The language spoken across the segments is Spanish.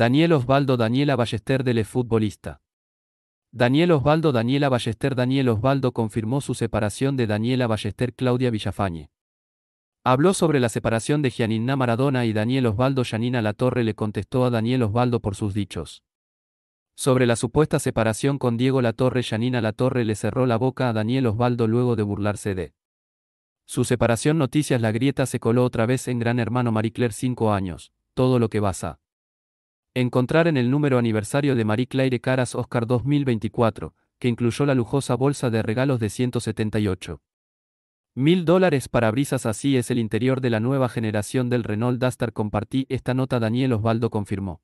Daniel Osvaldo Daniela Ballester del futbolista. Daniel Osvaldo Daniela Ballester Daniel Osvaldo confirmó su separación de Daniela Ballester Claudia Villafañe. Habló sobre la separación de Gianina Maradona y Daniel Osvaldo Yanina Latorre le contestó a Daniel Osvaldo por sus dichos. Sobre la supuesta separación con Diego Latorre Yanina Latorre le cerró la boca a Daniel Osvaldo luego de burlarse de su separación Noticias La grieta se coló otra vez en Gran Hermano Maricler cinco años, todo lo que pasa. Encontrar en el número aniversario de Marie Claire Caras Oscar 2024, que incluyó la lujosa bolsa de regalos de 178. Mil dólares para brisas así es el interior de la nueva generación del Renault Duster compartí esta nota Daniel Osvaldo confirmó.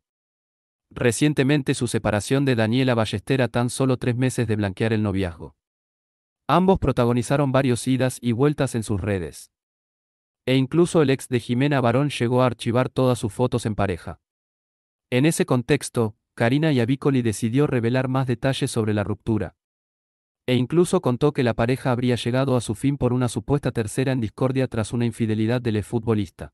Recientemente su separación de Daniela Ballestera tan solo tres meses de blanquear el noviazgo. Ambos protagonizaron varios idas y vueltas en sus redes. E incluso el ex de Jimena Barón llegó a archivar todas sus fotos en pareja. En ese contexto, Karina Yavicoli decidió revelar más detalles sobre la ruptura. E incluso contó que la pareja habría llegado a su fin por una supuesta tercera en discordia tras una infidelidad del exfutbolista.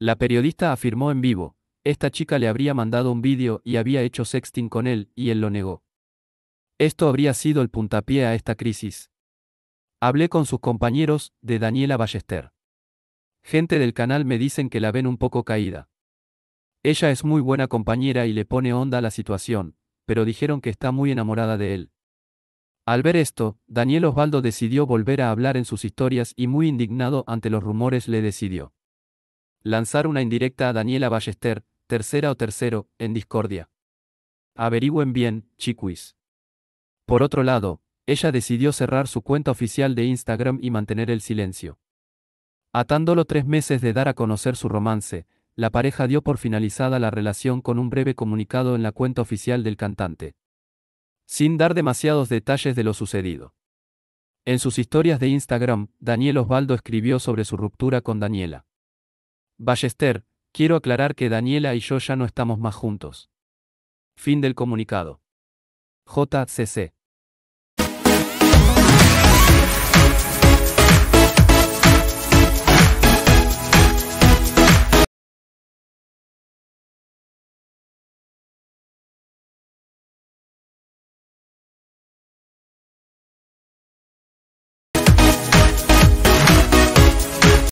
La periodista afirmó en vivo, esta chica le habría mandado un vídeo y había hecho sexting con él, y él lo negó. Esto habría sido el puntapié a esta crisis. Hablé con sus compañeros, de Daniela Ballester. Gente del canal me dicen que la ven un poco caída. Ella es muy buena compañera y le pone onda a la situación, pero dijeron que está muy enamorada de él. Al ver esto, Daniel Osvaldo decidió volver a hablar en sus historias y muy indignado ante los rumores le decidió lanzar una indirecta a Daniela Ballester, tercera o tercero, en discordia. Averigüen bien, chiquis. Por otro lado, ella decidió cerrar su cuenta oficial de Instagram y mantener el silencio. Atándolo tres meses de dar a conocer su romance, la pareja dio por finalizada la relación con un breve comunicado en la cuenta oficial del cantante. Sin dar demasiados detalles de lo sucedido. En sus historias de Instagram, Daniel Osvaldo escribió sobre su ruptura con Daniela. Ballester, quiero aclarar que Daniela y yo ya no estamos más juntos. Fin del comunicado. JCC.